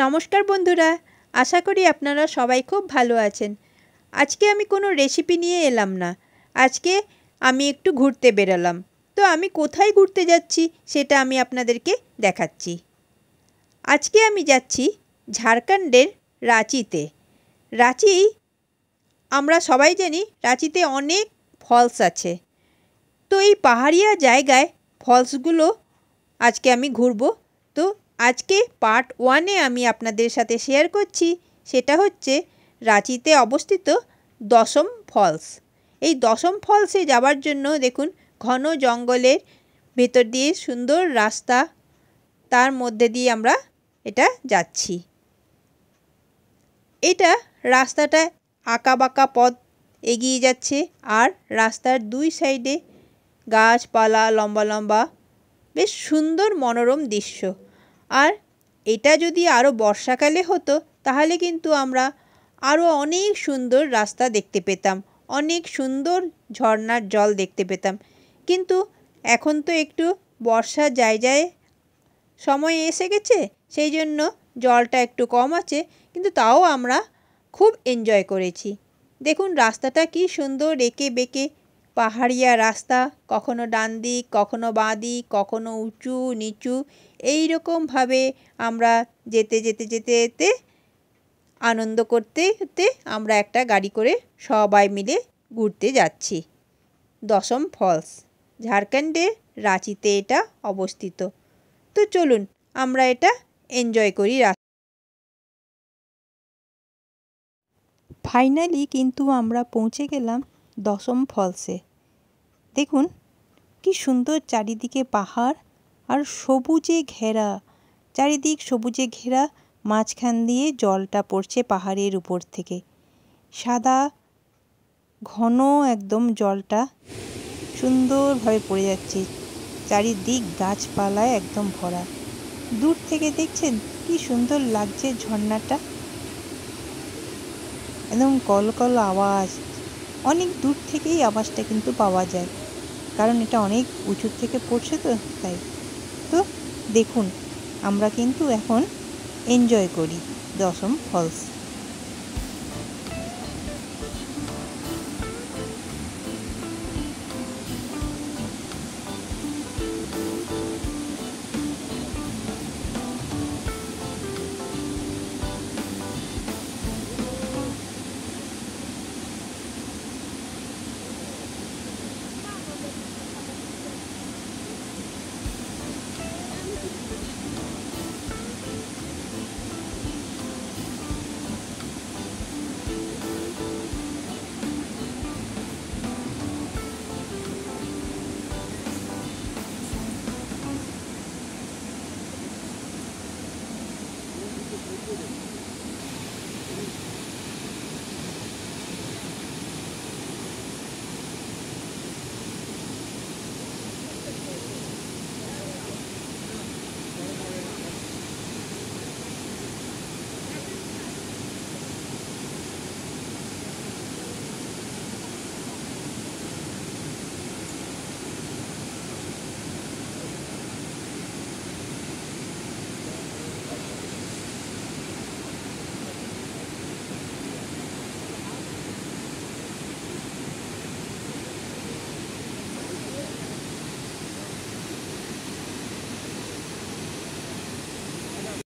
নমস্কার বন্ধুরা আশা করি আপনারা সবাই খুব ভালো আছেন আজকে আমি কোনো রেসিপি নিয়ে এলাম না আজকে আমি একটু ঘুরতে বেরোলাম তো আমি কোথায় ঘুরতে যাচ্ছি সেটা আমি আপনাদেরকে দেখাচ্ছি আজকে আমি যাচ্ছি ঝাড়খণ্ডের রাঁচিতে রাঁচি আমরা সবাই জানি রাঁচিতে অনেক ফলস আছে তো এই পাহাড়িয়া জায়গায় ফলসগুলো আজকে আমি ঘুরবো আজকে পার্ট ওয়ানে আমি আপনাদের সাথে শেয়ার করছি সেটা হচ্ছে রাঁচিতে অবস্থিত দশম ফলস এই দশম ফলসে যাওয়ার জন্য দেখুন ঘন জঙ্গলের ভেতর দিয়ে সুন্দর রাস্তা তার মধ্যে দিয়ে আমরা এটা যাচ্ছি এটা রাস্তাটা আঁকা বাঁকা পথ এগিয়ে যাচ্ছে আর রাস্তার দুই সাইডে গাছপালা লম্বা লম্বা বেশ সুন্দর মনোরম দৃশ্য আর এটা যদি আরও বর্ষাকালে হতো তাহলে কিন্তু আমরা আরও অনেক সুন্দর রাস্তা দেখতে পেতাম অনেক সুন্দর ঝর্নার জল দেখতে পেতাম কিন্তু এখন তো একটু বর্ষা যায় যায় সময় এসে গেছে সেই জন্য জলটা একটু কম আছে কিন্তু তাও আমরা খুব এনজয় করেছি দেখুন রাস্তাটা কি সুন্দর রেকে বেঁকে পাহাড়িয়া রাস্তা কখনো ডান দিক কখনো বাঁ দিক কখনো উঁচু নিচু এই রকমভাবে আমরা যেতে যেতে যেতে যেতে আনন্দ করতে করতে আমরা একটা গাড়ি করে সবাই মিলে ঘুরতে যাচ্ছি দশম ফলস ঝাড়খণ্ডে রাঁচিতে এটা অবস্থিত তো চলুন আমরা এটা এনজয় করি ফাইনালি কিন্তু আমরা পৌঁছে গেলাম দশম ফলসে দেখুন কি সুন্দর চারিদিকে পাহাড় আর সবুজে ঘেরা চারিদিক সবুজে ঘেরা মাঝখান দিয়ে জলটা পড়ছে পাহাড়ের উপর থেকে সাদা ঘন একদম জলটা সুন্দরভাবে পড়ে যাচ্ছে চারিদিক গাছপালায় একদম ভরা দূর থেকে দেখছেন কি সুন্দর লাগছে ঝর্ণাটা একদম কলকল আওয়াজ অনেক দূর থেকেই আওয়াজটা কিন্তু পাওয়া যায় কারণ এটা অনেক উঁচু থেকে পড়ছে তো তাই দেখুন আমরা কিন্তু এখন এনজয় করি দশম ফলস